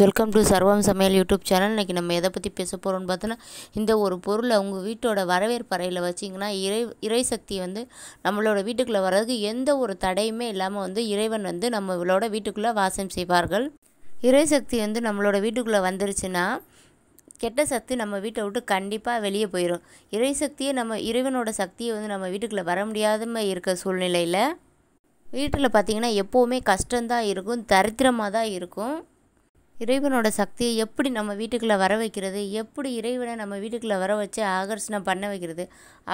welcome to சர்வம் சமையல் YouTube channel இன்றைக்கி நம்ம எதை பற்றி பேச போகிறோம்னு பார்த்தோன்னா இந்த ஒரு பொருளை உங்கள் வீட்டோட வரவேற்பறையில் வச்சிங்கன்னா இறை இறை சக்தி வந்து நம்மளோட வீட்டுக்குள்ளே வர்றதுக்கு எந்த ஒரு தடையுமே இல்லாமல் வந்து இறைவன் வந்து நம்மளோட வீட்டுக்குள்ளே வாசம் செய்வார்கள் இறை சக்தி வந்து நம்மளோட வீட்டுக்குள்ளே வந்துருச்சுன்னா கெட்ட சக்தி நம்ம வீட்டை விட்டு கண்டிப்பாக வெளியே போயிடும் இறை சக்தியை நம்ம இறைவனோட சக்தியை வந்து நம்ம வீட்டுக்குள்ளே வர முடியாதம இருக்க சூழ்நிலையில் வீட்டில் பார்த்திங்கன்னா எப்போவுமே கஷ்டம்தான் இருக்கும் தரித்திரமாக தான் இருக்கும் இறைவனோட சக்தியை எப்படி நம்ம வீட்டுக்குள்ளே வர வைக்கிறது எப்படி இறைவனை நம்ம வீட்டுக்குள்ளே வர வச்சு ஆகர்ஷணம் பண்ண வைக்கிறது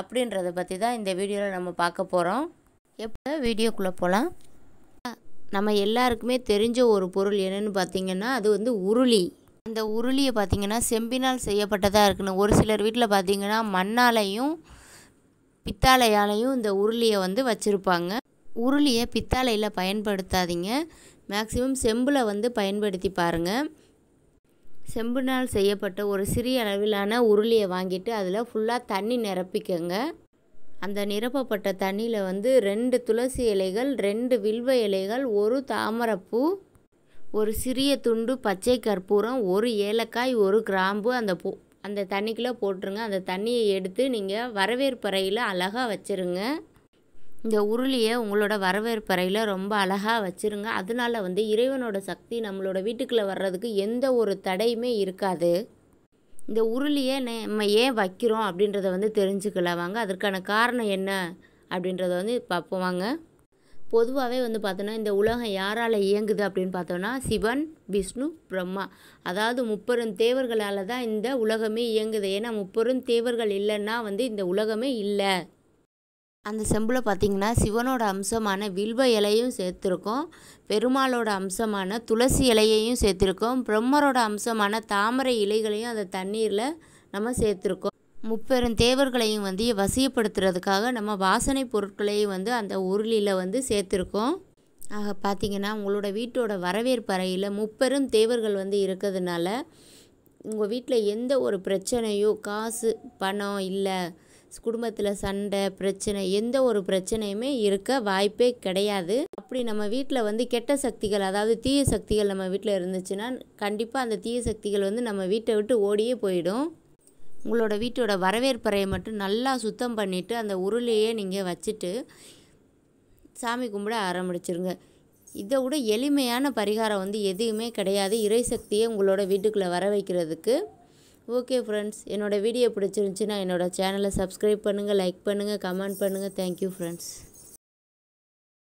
அப்படின்றத பற்றி தான் இந்த வீடியோவில் நம்ம பார்க்க போகிறோம் எப்போ வீடியோக்குள்ளே போகலாம் நம்ம எல்லாருக்குமே தெரிஞ்ச ஒரு பொருள் என்னென்னு பார்த்திங்கன்னா அது வந்து உருளி அந்த உருளியை பார்த்திங்கன்னா செம்பினால் செய்யப்பட்டதாக இருக்குன்னு ஒரு சிலர் வீட்டில் பார்த்திங்கன்னா மண்ணாலையும் பித்தாலையாலையும் இந்த உருளியை வந்து வச்சுருப்பாங்க உருளியை பித்தாலையில் பயன்படுத்தாதீங்க மேக்சிமம் செம்பில் வந்து பயன்படுத்தி பாருங்கள் செம்புனால் செய்யப்பட்ட ஒரு சிறிய அளவிலான உருளியை வாங்கிட்டு அதில் ஃபுல்லாக தண்ணி நிரப்பிக்கங்க அந்த நிரப்பப்பட்ட தண்ணியில் வந்து ரெண்டு துளசி இலைகள் ரெண்டு வில்வ இலைகள் ஒரு தாமரப்பூ ஒரு சிறிய துண்டு பச்சை கற்பூரம் ஒரு ஏலக்காய் ஒரு கிராம்பு அந்த பூ அந்த தண்ணிக்குள்ளே போட்டுருங்க அந்த தண்ணியை எடுத்து நீங்கள் வரவேற்பறையில் அழகாக வச்சுருங்க இந்த உருளியை உங்களோட வரவேற்பறையில் ரொம்ப அழகாக வச்சுருங்க அதனால வந்து இறைவனோட சக்தி நம்மளோட வீட்டுக்குள்ளே வர்றதுக்கு எந்த ஒரு தடையுமே இருக்காது இந்த உருளியை நம்ம ஏன் வைக்கிறோம் அப்படின்றத வந்து தெரிஞ்சுக்கலாம் வாங்க அதற்கான காரணம் என்ன அப்படின்றத வந்து பார்ப்போம் வாங்க பொதுவாகவே வந்து பார்த்தோன்னா இந்த உலகம் யாரால் இயங்குது அப்படின்னு பார்த்தோன்னா சிவன் விஷ்ணு பிரம்மா அதாவது முப்பெரும் தேவர்களால் தான் இந்த உலகமே இயங்குது ஏன்னா முப்பெரும் தேவர்கள் இல்லைன்னா வந்து இந்த உலகமே இல்லை அந்த செம்பில் பார்த்திங்கன்னா சிவனோட அம்சமான வில்வ இலையும் சேர்த்துருக்கோம் பெருமாளோட அம்சமான துளசி இலையையும் சேர்த்துருக்கோம் பிரம்மரோட அம்சமான தாமரை இலைகளையும் அந்த தண்ணீரில் நம்ம சேர்த்துருக்கோம் முப்பெரும் தேவர்களையும் வந்து வசியப்படுத்துறதுக்காக நம்ம வாசனை பொருட்களையும் வந்து அந்த உருளியில் வந்து சேர்த்துருக்கோம் ஆக பார்த்திங்கன்னா உங்களோட வீட்டோட வரவேற்பு அறையில் முப்பெரும் தேவர்கள் வந்து இருக்கிறதுனால உங்கள் வீட்டில் எந்த ஒரு பிரச்சனையோ காசு பணம் இல்லை குடும்பத்தில் சண்டை பிரச்சனை எந்த ஒரு பிரச்சனையுமே இருக்க வாய்ப்பே கிடையாது அப்படி நம்ம வீட்டில் வந்து கெட்ட சக்திகள் அதாவது தீய சக்திகள் நம்ம வீட்டில் இருந்துச்சுன்னா கண்டிப்பாக அந்த தீய சக்திகள் வந்து நம்ம வீட்டை விட்டு ஓடியே போயிடும் உங்களோட வீட்டோட வரவேற்பறையை மட்டும் நல்லா சுத்தம் பண்ணிவிட்டு அந்த உருளையே நீங்கள் வச்சுட்டு சாமி கும்பிட ஆரம்பிச்சிருங்க இதை விட எளிமையான பரிகாரம் வந்து எதுவுமே கிடையாது இறை சக்தியை உங்களோட வீட்டுக்குள்ளே வர வைக்கிறதுக்கு ஓகே ஃப்ரெண்ட்ஸ் என்னோடய வீடியோ பிடிச்சிருந்துச்சின்னா என்னோடய சேனலை சப்ஸ்கிரைப் பண்ணுங்கள் லைக் பண்ணுங்கள் கமெண்ட் பண்ணுங்கள் தேங்க்யூ ஃப்ரெண்ட்ஸ்